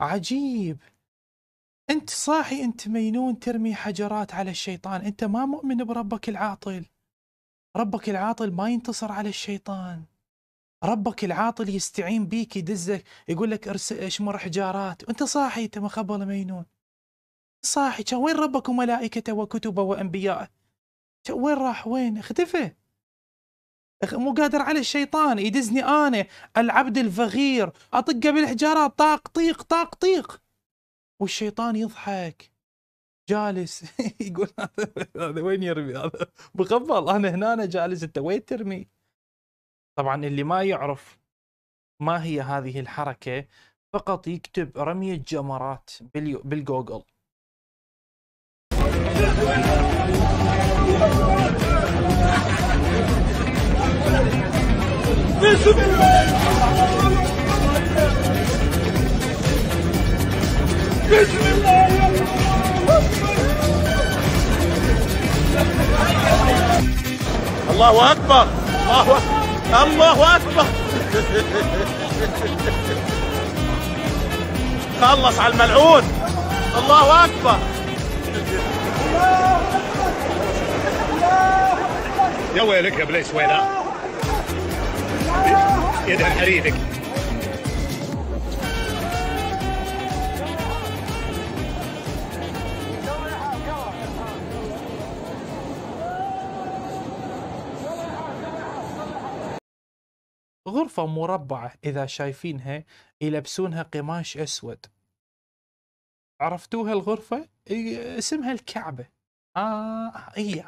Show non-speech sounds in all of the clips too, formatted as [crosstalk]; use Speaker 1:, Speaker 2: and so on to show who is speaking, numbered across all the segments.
Speaker 1: عجيب انت صاحي انت مينون ترمي حجرات على الشيطان انت ما مؤمن بربك العاطل ربك العاطل ما ينتصر على الشيطان ربك العاطل يستعين بيك يدزك يقول لك ارسل اشمر حجارات وانت صاحي انت مخبل مينون صاحي وين ربك وملائكته وكتبه وانبيائه وين راح وين اختفى مو قادر على الشيطان يدزني انا العبد الفقير اطقه بالحجارات طاق طيق طاق طيق والشيطان يضحك جالس [laughs] يقول هذا وين يرمي هذا بقبل انا هنا أنا جالس انت وين ترمي طبعا اللي ما يعرف ما هي هذه الحركه فقط يكتب رمية جمرات بالجوجل بسم الله الله اكبر الله اكبر الله اكبر خلص على الملعون الله اكبر يا ويلك يا بليس ويلك يدعم حريفك غرفة مربعة إذا شايفينها يلبسونها قماش أسود عرفتوها الغرفة؟ اسمها الكعبة آه هي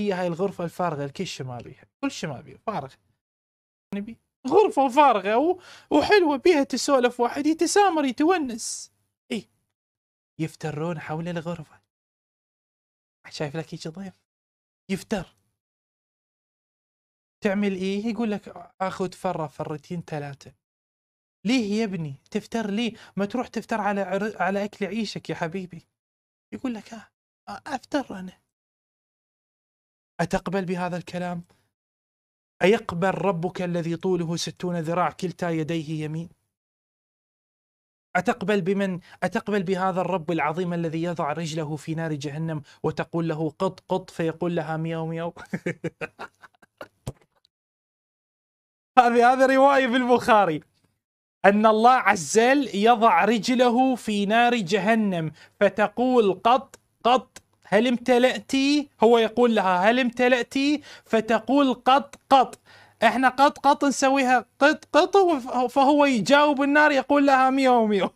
Speaker 1: هي هاي الغرفة الفارغة الكل شماليها كل بيها فارغة أجنبي غرفة وفارغة وحلوة بيها تسولف واحد يتسامر يتونس اي يفترون حول الغرفة شايف لك هيك ضيف يفتر تعمل ايه يقول لك اخذ فرة فرتين ثلاثة ليه يا ابني تفتر ليه ما تروح تفتر على عر... على اكل عيشك يا حبيبي يقول لك ها آه. افتر انا اتقبل بهذا الكلام أيقبل ربك الذي طوله ستون ذراع كلتا يديه يمين أتقبل بمن أتقبل بهذا الرب العظيم الذي يضع رجله في نار جهنم وتقول له قط قط فيقول لها مياو مياو [laughs] هذه هذه رواية في البخاري أن الله عزل يضع رجله في نار جهنم فتقول قط قط هل امتلأت هو يقول لها هل امتلأت فتقول قط قط احنا قط قط نسويها قط قط فهو يجاوب النار يقول لها ميو ميو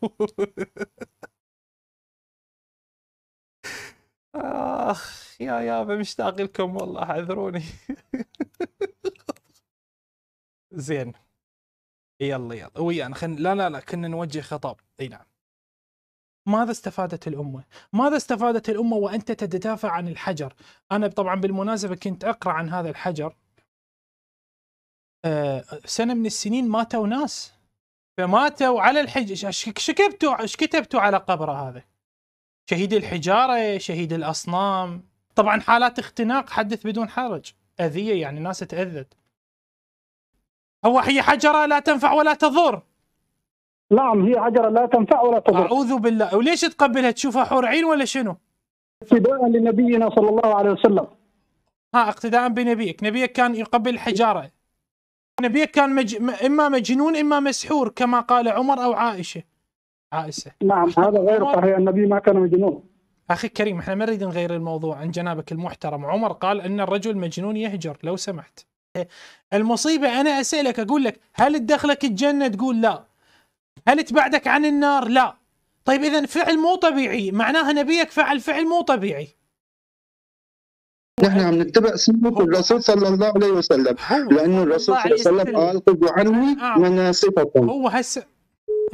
Speaker 1: اخ يا يابا مشتاق لكم والله اعذروني [laughs] زين يلا يلا ويانا لا لا لا كنا نوجه خطاب اي نعم ماذا استفادت الأمة ماذا استفادت الأمة وأنت تتدافع عن الحجر أنا طبعا بالمناسبة كنت أقرأ عن هذا الحجر آه، سنة من السنين ماتوا ناس فماتوا على الحجر شكبتوا كتبتوا على قبره هذا شهيد الحجارة شهيد الأصنام طبعا حالات اختناق حدث بدون حرج أذية يعني ناس تأذت هو هي حجرة لا تنفع ولا تضر نعم هي حجرة لا تنفع ولا تضر أعوذ بالله وليش تقبلها تشوفها حور عين ولا شنو اقتداء لنبينا صلى الله عليه وسلم ها اقتداء بنبيك نبيك كان يقبل الحجارة نبيك كان مج... إما مجنون إما مسحور كما قال عمر أو عائشة عائشة نعم هذا غير صحيح النبي ما كان مجنون أخي الكريم احنا ما نريد نغير الموضوع عن جنابك المحترم عمر قال أن الرجل مجنون يهجر لو سمحت المصيبة أنا أسألك أقول لك هل تدخلك الجنة تقول لا هل تبعدك عن النار؟ لا طيب اذا فعل مو طبيعي معناها نبيك فعل فعل مو طبيعي نحن عم نتبع سنة الرسول صلى الله عليه وسلم لأنه الرسول صلى الله عليه وسلم قال خذوا عني آه. مناسككم هو هسه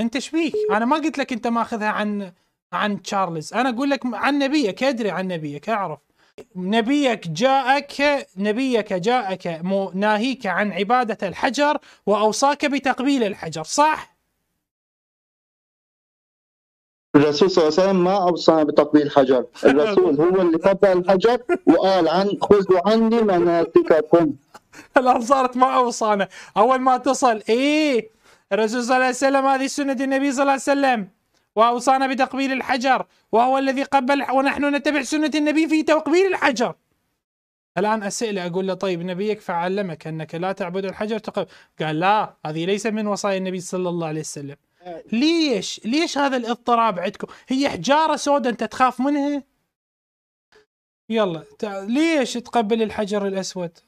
Speaker 1: أنت شبيك أنا ما قلت لك أنت ماخذها عن عن تشارلز أنا أقول لك عن نبيك أدري عن نبيك أعرف نبيك جاءك نبيك جاءك ناهيك عن عبادة الحجر وأوصاك بتقبيل الحجر صح الرسول صلى الله عليه وسلم ما اوصانا بتقبيل الحجر، الرسول [laughs] هو اللي قبل الحجر وقال عن خذوا عني مناسككم الان صارت ما اوصانا، اول ما تصل ايه الرسول صلى الله عليه وسلم هذه سنه النبي صلى الله عليه وسلم واوصانا بتقبيل الحجر وهو الذي قبل ونحن نتبع سنه النبي في تقبيل الحجر. الان اساله اقول له طيب نبيك فعلمك انك لا تعبد الحجر تقبل قال لا هذه ليس من وصايا النبي صلى الله عليه وسلم. ليش ليش هذا الاضطراب عندكم هي حجاره سوداء انت تخاف منها يلا تع... ليش تقبل الحجر الاسود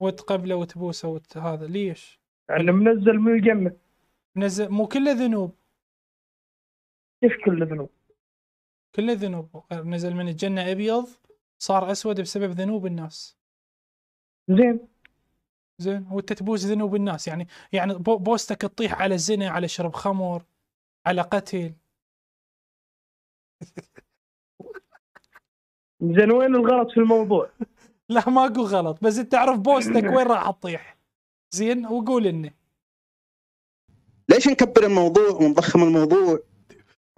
Speaker 1: وتقبله وتبوسه وت... هذا ليش يعني منزل من الجنه منزل مو كله ذنوب كيف كله ذنوب كله ذنوب نزل من الجنه ابيض صار اسود بسبب ذنوب الناس زين زين والتتبوس ذنوب الناس يعني يعني بوستك تطيح على الزنا على شرب خمر على قتل [laughs] زين وين الغلط في الموضوع؟ [laughs] لا ما اقول غلط بس انت تعرف بوستك وين راح تطيح زين وقول لنا ليش نكبر الموضوع ونضخم الموضوع؟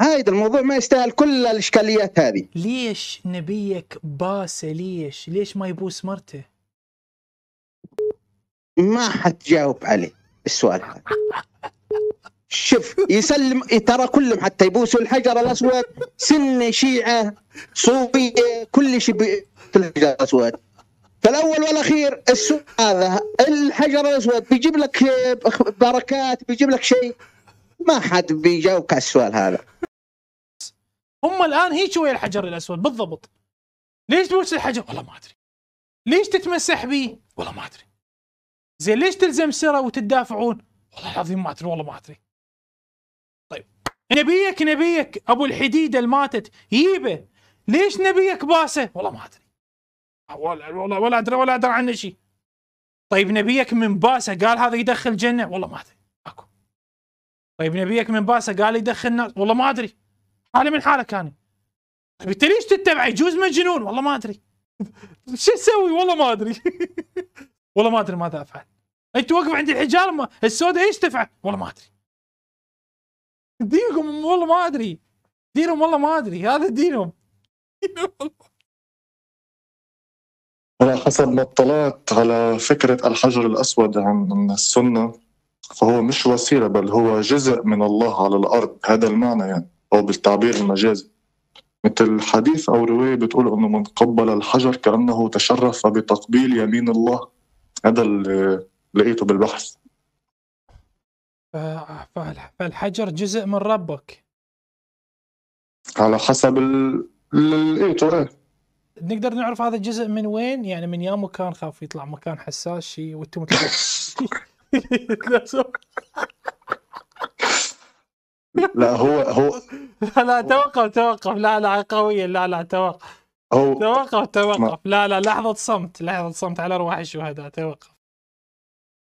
Speaker 1: هذا الموضوع ما يستاهل كل الاشكاليات هذه ليش نبيك باسه ليش؟ ليش ما يبوس مرته؟ ما حتجاوب عليه السؤال هذا شوف يسلم ترى كلهم حتى يبوسوا الحجر الاسود سنه شيعه صوفيه كل شيء في الحجر الاسود فالاول والاخير السؤال هذا الحجر الاسود بيجيب لك بركات بيجيب لك شيء ما حد بيجاوبك على السؤال هذا هم الان هيك ويا الحجر الاسود بالضبط ليش تبوس الحجر؟ والله ما ادري ليش تتمسح به؟ والله ما ادري زين ليش تلزم سرة وتدافعون؟ والله العظيم ما ادري والله ما ادري. طيب نبيك نبيك ابو الحديده اللي ماتت ييبه ليش نبيك باسه؟ والله ما ادري. والله ولا ادري ولا ادري عنه شيء. طيب نبيك من باسه قال هذا يدخل جنه؟ والله ما ادري اكو. طيب نبيك من باسه قال يدخل ناس؟ والله ما ادري. حاله من حالك انا. طيب انت ليش تتبع يجوز مجنون والله ما ادري. [laughs] شو اسوي؟ والله ما ادري. [laughs] والله ما ادري ماذا افعل. انت توقف عند الحجاره السوداء ايش تفعل؟ والله ما ادري دينكم والله ما ادري دينهم والله ما ادري هذا دينهم [laughs] على حسب ما اطلعت على فكرة الحجر الأسود عن السنة فهو مش وسيلة بل هو جزء من الله على الأرض هذا المعنى يعني أو بالتعبير المجازي مثل حديث أو رواية بتقول أنه من قبل الحجر كأنه تشرف بتقبيل يمين الله هذا لقيته بالبحث فالحجر جزء من ربك على حسب اللي لقيته ايه نقدر نعرف هذا الجزء من وين يعني من يا مكان خاف يطلع مكان حساس شيء وانتم [laughs] لا هو هو [laughs] لا توقف توقف لا لا قوية لا لا توقف هو توقف توقف لا لا لحظة صمت لحظة صمت على ارواح الشهداء توقف